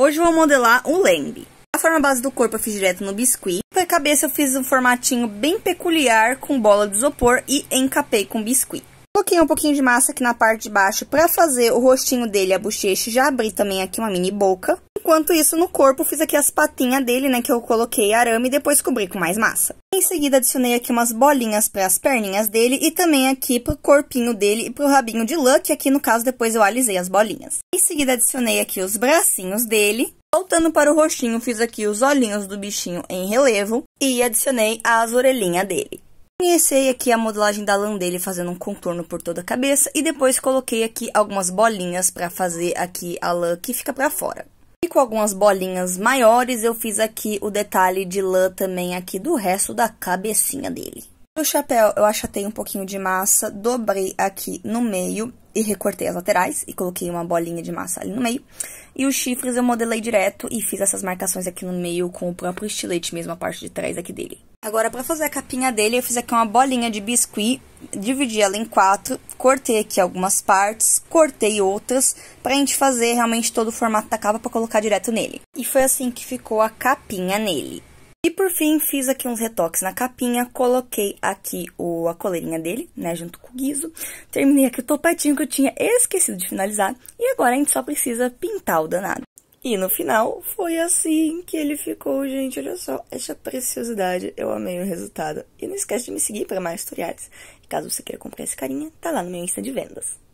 Hoje vou modelar um lembe. A forma base do corpo eu fiz direto no biscuit. A cabeça eu fiz um formatinho bem peculiar com bola de isopor e encapei com biscuit. Coloquei um pouquinho de massa aqui na parte de baixo para fazer o rostinho dele, a bochecha, já abri também aqui uma mini boca. Enquanto isso, no corpo, fiz aqui as patinhas dele, né, que eu coloquei arame e depois cobri com mais massa. Em seguida, adicionei aqui umas bolinhas para as perninhas dele e também aqui pro corpinho dele e pro rabinho de lã, que aqui no caso depois eu alisei as bolinhas. Em seguida, adicionei aqui os bracinhos dele. Voltando para o rostinho, fiz aqui os olhinhos do bichinho em relevo e adicionei as orelhinhas dele. Comecei aqui a modelagem da lã dele fazendo um contorno por toda a cabeça e depois coloquei aqui algumas bolinhas para fazer aqui a lã que fica para fora com algumas bolinhas maiores, eu fiz aqui o detalhe de lã também aqui do resto da cabecinha dele. o chapéu, eu achatei um pouquinho de massa, dobrei aqui no meio e recortei as laterais e coloquei uma bolinha de massa ali no meio. E os chifres eu modelei direto e fiz essas marcações aqui no meio com o próprio estilete mesmo, a parte de trás aqui dele. Agora, pra fazer a capinha dele, eu fiz aqui uma bolinha de biscuit, dividi ela em quatro cortei aqui algumas partes, cortei outras, pra gente fazer realmente todo o formato da capa pra colocar direto nele. E foi assim que ficou a capinha nele. E por fim, fiz aqui uns retoques na capinha, coloquei aqui o, a coleirinha dele, né, junto com o guiso. Terminei aqui o topetinho que eu tinha esquecido de finalizar. E agora a gente só precisa pintar o danado. E no final foi assim que ele ficou, gente. Olha só essa preciosidade. Eu amei o resultado. E não esquece de me seguir para mais tutoriais. E caso você queira comprar esse carinha, tá lá no meu Insta de vendas.